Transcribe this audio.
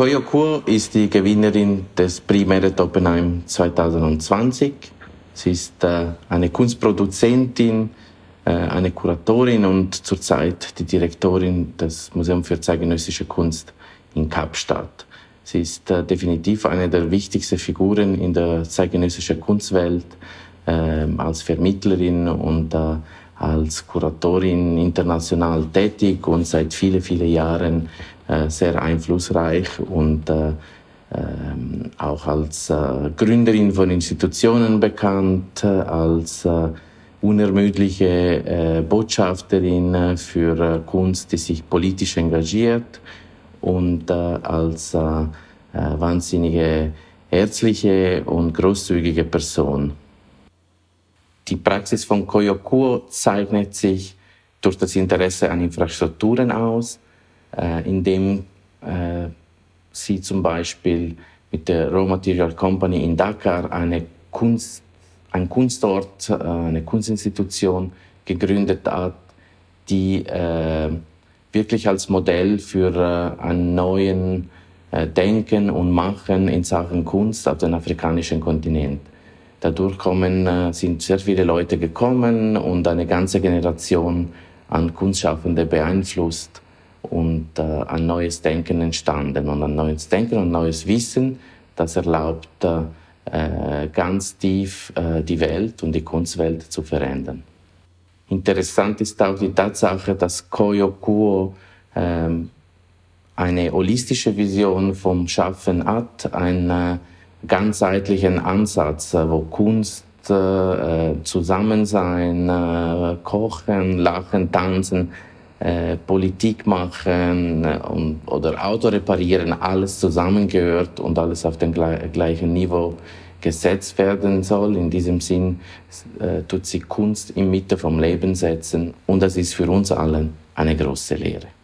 Koyokur ist die Gewinnerin des Primeret Oppenheim 2020. Sie ist äh, eine Kunstproduzentin, äh, eine Kuratorin und zurzeit die Direktorin des Museums für zeitgenössische Kunst in Kapstadt. Sie ist äh, definitiv eine der wichtigsten Figuren in der zeitgenössischen Kunstwelt ähm, als Vermittlerin und äh, als Kuratorin international tätig und seit vielen, vielen Jahren äh, sehr einflussreich und äh, ähm, auch als äh, Gründerin von Institutionen bekannt, äh, als äh, unermüdliche äh, Botschafterin äh, für äh, Kunst, die sich politisch engagiert und äh, als äh, wahnsinnige herzliche und großzügige Person. Die Praxis von Koyokuo zeichnet sich durch das Interesse an Infrastrukturen aus, äh, indem äh, sie zum Beispiel mit der Raw Material Company in Dakar eine Kunst, ein Kunstort, äh, eine Kunstinstitution gegründet hat, die äh, wirklich als Modell für äh, ein neuen äh, Denken und Machen in Sachen Kunst auf dem afrikanischen Kontinent Dadurch kommen, äh, sind sehr viele Leute gekommen und eine ganze Generation an Kunstschaffende beeinflusst und äh, ein neues Denken entstanden und ein neues Denken und neues Wissen, das erlaubt, äh, äh, ganz tief äh, die Welt und die Kunstwelt zu verändern. Interessant ist auch die Tatsache, dass Koyokuo äh, eine holistische Vision vom Schaffen hat, ein äh, ganzheitlichen Ansatz, äh, wo Kunst, äh, Zusammensein, äh, Kochen, Lachen, Tanzen, äh, Politik machen äh, und, oder Auto reparieren, alles zusammengehört und alles auf dem gle gleichen Niveau gesetzt werden soll. In diesem Sinn äh, tut sie Kunst in Mitte vom Leben setzen und das ist für uns allen eine große Lehre.